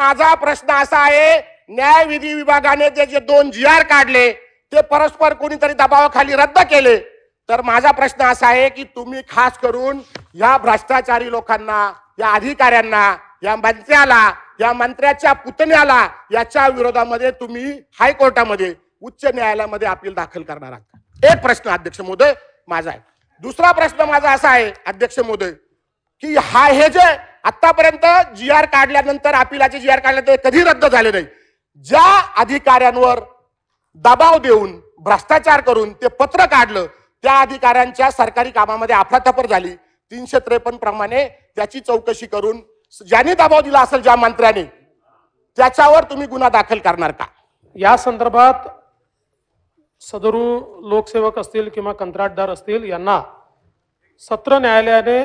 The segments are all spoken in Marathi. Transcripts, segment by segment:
माझा प्रश्न असा आहे न्याय विभागाने ते जे दोन जी आर काढले ते परस्पर कोणीतरी दबावाखाली रद्द केले तर माझा प्रश्न असा आहे की तुम्ही खास करून या भ्रष्टाचारी लोकांना या अधिकाऱ्यांना या मंत्र्याला या मंत्र्याच्या पुतण्याला याच्या विरोधामध्ये तुम्ही हायकोर्टामध्ये उच्च न्यायालयामध्ये अपील दाखल करणार आहात एक प्रश्न अध्यक्ष मोदय माझा आहे दुसरा प्रश्न माझा असा आहे अध्यक्ष मोदय की हा हे जे आतापर्यंत जी आर काढल्यानंतर अपिलाचे जी आर काढल्यानंतर कधी रद्द झाले नाही ज्या अधिकाऱ्यांवर दबाव देऊन भ्रष्टाचार करून ते पत्र काढलं त्या अधिकाऱ्यांच्या सरकारी कामामध्ये अफरातफर झाली तीनशे त्रेपन्न प्रमाणे त्याची चौकशी करून ज्याने दबाव दिला असेल ज्या मंत्र्याने त्याच्यावर तुम्ही गुन्हा दाखल करणार का या संदर्भात सदरू लोकसेवक असतील किंवा कंत्राटदार असतील यांना सत्र न्यायालयाने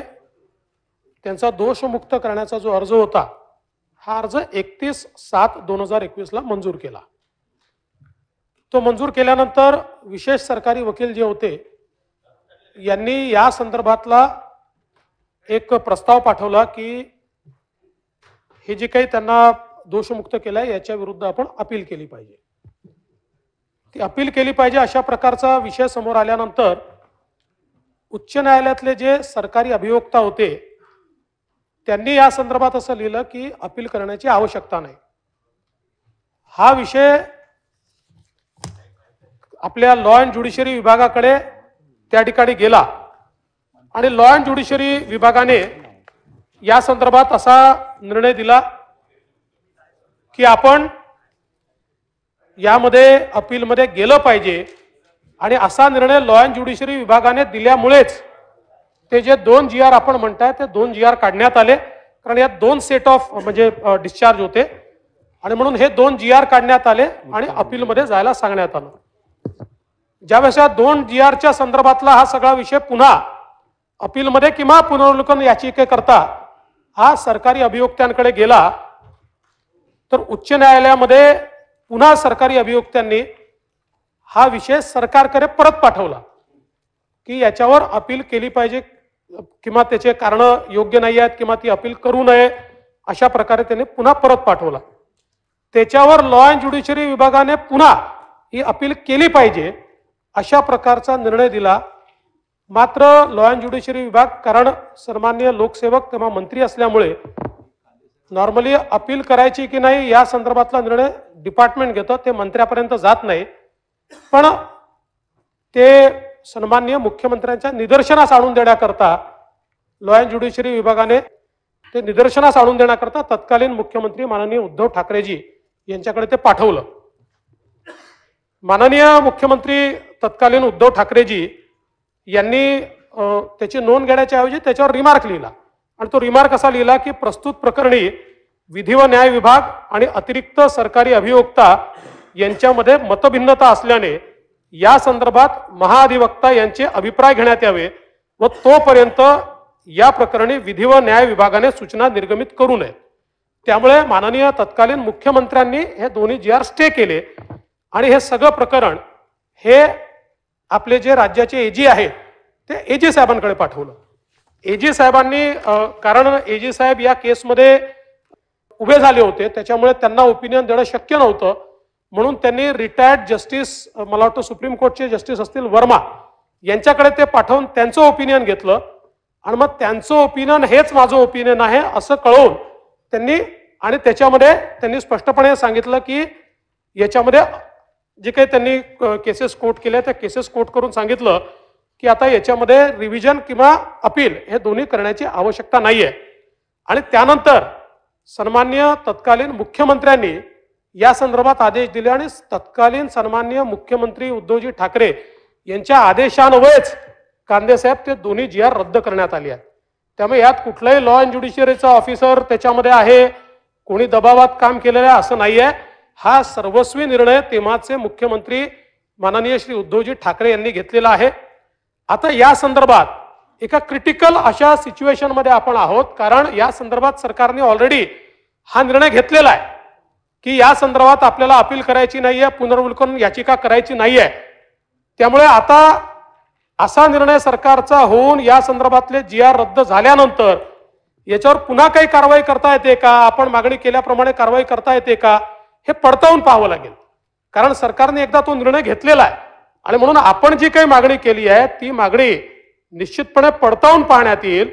त्यांचा दोषमुक्त करण्याचा जो अर्ज होता हा अर्ज एकतीस सात दोन हजार एकवीसला मंजूर केला तो मंजूर केल्यानंतर विशेष सरकारी वकील जे होते यांनी या संदर्भातला एक प्रस्ताव पाठवला की हे जे काही त्यांना दोषमुक्त केलं याच्या विरुद्ध आपण अपील केली पाहिजे ती अपील केली पाहिजे अशा प्रकारचा विषय समोर आल्यानंतर उच्च न्यायालयातले जे सरकारी अभियोक्ता होते त्यांनी या संदर्भात असं लिहिलं की अपील करण्याची आवश्यकता नाही हा विषय आपल्या लॉ अँड ज्युडिशरी विभागाकडे त्या ठिकाणी गेला आणि लॉ अँड ज्युडिशरी विभागाने या संदर्भात असा निर्णय दिला की आपण यामध्ये अपीलमध्ये गेलं पाहिजे आणि असा निर्णय लॉ अँड ज्युडिशरी विभागाने दिल्यामुळेच ते जे दोन जी आर आपण म्हणताय ते दोन जी आर काढण्यात आले कारण यात दोन सेट ऑफ म्हणजे डिस्चार्ज होते आणि म्हणून हे दोन जी आर काढण्यात आले आणि अपीलमध्ये जायला सांगण्यात आलं ज्यावेळेस या दोन जी आरच्या संदर्भातला हा सगळा विषय पुन्हा अपीलमध्ये किंवा पुनर्वलोकन याचिकेकरता हा सरकारी अभियोक्त्यांकडे गेला तर उच्च न्यायालयामध्ये पुन्हा सरकारी अभियोक्त्यांनी हा विषय सरकारकडे परत पाठवला की याच्यावर अपील केली पाहिजे किंवा त्याचे कारण योग्य नाही आहेत किंवा ती अपील करू नये अशा प्रकारे त्याने पुन्हा परत पाठवला त्याच्यावर लॉ अँड ज्युडिशरी विभागाने पुन्हा ही अपील केली पाहिजे अशा प्रकारचा निर्णय दिला मात्र लॉ अँड ज्युडिशरी विभाग कारण सन्मान्य लोकसेवक किंवा मंत्री असल्यामुळे नॉर्मली अपील करायची की नाही या संदर्भातला निर्णय डिपार्टमेंट घेतो ते मंत्र्यापर्यंत जात नाही पण ते सन्माननीय मुख्यमंत्र्यांच्या निदर्शनास आणून देण्याकरता लॉ अँड ज्युडिशरी विभागाने ते निदर्शनास आणून देण्याकरता तत्कालीन मुख्यमंत्री माननीय उद्धव ठाकरेजी यांच्याकडे ते पाठवलं माननीय मुख्यमंत्री तत्कालीन उद्धव ठाकरेजी यांनी त्याची नोंद घेण्याच्या ऐवजी त्याच्यावर रिमार्क लिहिला आणि तो रिमार्क असा लिहिला की प्रस्तुत प्रकरणी विधी व न्याय विभाग आणि अतिरिक्त सरकारी अभियोक्ता यांच्यामध्ये मतभिन्नता असल्याने या संदर्भात महाधिवक्ता यांचे अभिप्राय घेण्यात यावे व तोपर्यंत या प्रकरणी विधी व न्याय विभागाने सूचना निर्गमित करू नये त्यामुळे माननीय तत्कालीन मुख्यमंत्र्यांनी हे दोन्ही जी आर स्टे केले आणि हे सगळं प्रकरण हे आपले जे राज्याचे एजी आहेत ते एजी साहेबांकडे पाठवलं एजी साहेबांनी कारण एजी साहेब या केसमध्ये उभे झाले होते त्याच्यामुळे त्यांना ओपिनियन देणं शक्य नव्हतं म्हणून त्यांनी रिटायर्ड जस्टिस मला वाटतं सुप्रीम कोर्टचे जस्टिस असतील वर्मा यांच्याकडे ते पाठवून त्यांचं ओपिनियन घेतलं आणि मग त्यांचं ओपिनियन हेच माझं ओपिनियन आहे असं कळवून त्यांनी आणि त्याच्यामध्ये त्यांनी स्पष्टपणे सांगितलं की याच्यामध्ये जे काही त्यांनी केसेस कोर्ट केल्या त्या केसेस कोर्ट करून सांगितलं की आता याच्यामध्ये रिव्हिजन किंवा अपील हे दोन्ही करण्याची आवश्यकता नाही आहे आणि त्यानंतर सन्मान्य तत्कालीन मुख्यमंत्र्यांनी या संदर्भात आदेश दिले आणि तत्कालीन सन्माननीय मुख्यमंत्री उद्धवजी ठाकरे यांच्या आदेशान्वयेच कांदेसाहेब ते दोन्ही जी आर रद्द करण्यात आली आहेत त्यामुळे यात कुठलाही लॉ अँड ज्युडिशियरीचा ऑफिसर त्याच्यामध्ये आहे कोणी दबावात काम केलेलं आहे असं नाही आहे हा सर्वस्वी निर्णय तेव्हाचे मुख्यमंत्री माननीय श्री उद्धवजी ठाकरे यांनी घेतलेला आहे आता या संदर्भात एका क्रिटिकल अशा सिच्युएशनमध्ये आपण आहोत कारण या संदर्भात सरकारने ऑलरेडी हा निर्णय घेतलेला आहे की या संदर्भात आपल्याला अपील करायची नाही आहे याचिका करायची नाही आहे त्यामुळे आता असा निर्णय सरकारचा होऊन या संदर्भातले जी आर रद्द झाल्यानंतर याच्यावर पुन्हा काही कारवाई करता येते का आपण मागणी केल्याप्रमाणे कारवाई करता येते का हे पडताळून पाहावं लागेल कारण सरकारने एकदा तो निर्णय घेतलेला आहे आणि म्हणून आपण जी काही मागणी केली आहे ती मागणी निश्चितपणे पडताळून पाहण्यात येईल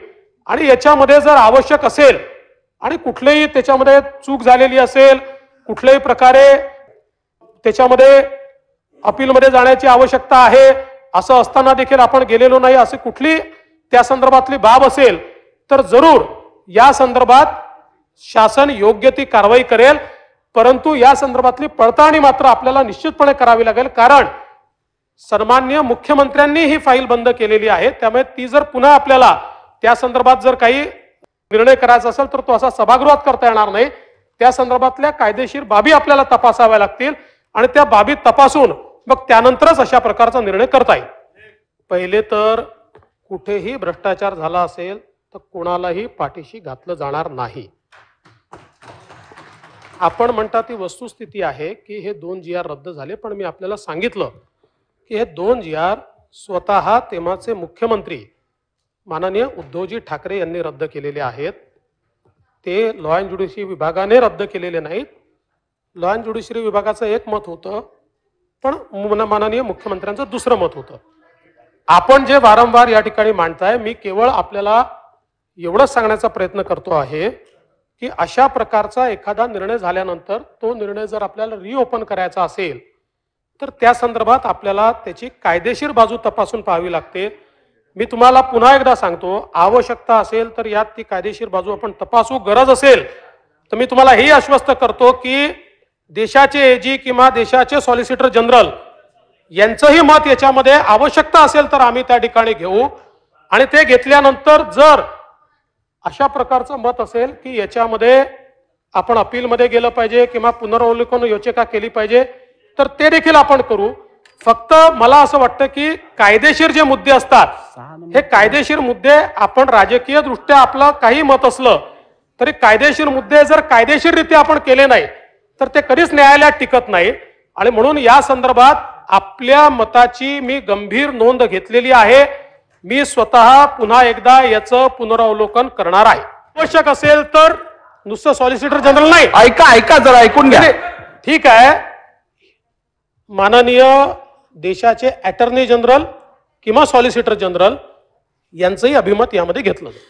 आणि याच्यामध्ये जर आवश्यक असेल आणि कुठलेही त्याच्यामध्ये चूक झालेली असेल कुठल्याही प्रकारे त्याच्यामध्ये अपीलमध्ये जाण्याची आवश्यकता आहे असं असताना देखील आपण गेलेलो नाही असे कुठली त्या संदर्भातली बाब असेल तर जरूर या संदर्भात शासन योग्य ती कारवाई करेल परंतु या संदर्भातली पडताळणी मात्र आपल्याला निश्चितपणे करावी लागेल कारण सन्मान्य मुख्यमंत्र्यांनी ही फाईल बंद केलेली आहे त्यामुळे ती जर पुन्हा आपल्याला त्या संदर्भात जर काही निर्णय करायचा असेल तर तो असा सभागृहात करता येणार नाही त्या संदर्भातल्या कायदेशीर बाबी आपल्याला तपासाव्या लागतील आणि त्या बाबी तपासून मग त्यानंतरच अशा प्रकारचा निर्णय करता येईल पहिले तर कुठेही भ्रष्टाचार झाला असेल तर कोणालाही पाठीशी घातलं जाणार नाही आपण म्हणता ती वस्तुस्थिती आहे की हे दोन जी आर रद्द झाले पण मी आपल्याला सांगितलं की हे दोन जी आर स्वतः तेव्हाचे मुख्यमंत्री माननीय उद्धवजी ठाकरे यांनी रद्द केलेले आहेत ते लॉ अँड ज्युडिशरी विभागाने रद्द केलेले नाहीत लॉ अँड ज्युडिशरी विभागाचं एक मत होतं पण माननीय मुख्यमंत्र्यांचं दुसरं मत होतं आपण जे वारंवार या ठिकाणी मांडताय मी केवळ आपल्याला एवढंच सांगण्याचा प्रयत्न करतो आहे की अशा प्रकारचा एखादा निर्णय झाल्यानंतर तो निर्णय जर आपल्याला रिओपन करायचा असेल तर त्या संदर्भात आपल्याला त्याची कायदेशीर बाजू तपासून पाहावी लागते मी तुम्हाला पुन्हा एकदा सांगतो आवश्यकता असेल तर यात ती कायदेशीर बाजू आपण तपासू गरज असेल तर मी तुम्हाला हे आश्वस्त करतो की देशाचे एजी किंवा देशाचे सॉलिसिटर जनरल यांचंही मत याच्यामध्ये आवश्यकता असेल तर आम्ही त्या ठिकाणी घेऊ आणि ते घेतल्यानंतर जर अशा प्रकारचं मत असेल की याच्यामध्ये आपण अपीलमध्ये गेलं पाहिजे किंवा पुनरावलोकन योचिका केली पाहिजे तर ते देखील आपण करू फक्त मला असं वाटतं की कायदेशीर जे मुद्दे असतात हे कायदेशीर मुद्दे आपण राजकीय दृष्ट्या आपलं काही मत असलं तरी कायदेशीर मुद्दे जर रीती आपण केले नाही तर ते कधीच न्यायालयात टिकत नाही आणि म्हणून या संदर्भात आपल्या मताची मी गंभीर नोंद घेतलेली आहे मी स्वतः पुन्हा एकदा याचं पुनरावलोकन करणार आहे आवश्यक असेल तर नुसतं सॉलिसिटर जनरल नाही ऐका ऐका जरा ऐकून घ्या ठीक आहे माननीय देशाचे ॲटर्नी जनरल किंवा सॉलिसिटर जनरल यांचंही अभिमत यामध्ये घेतलं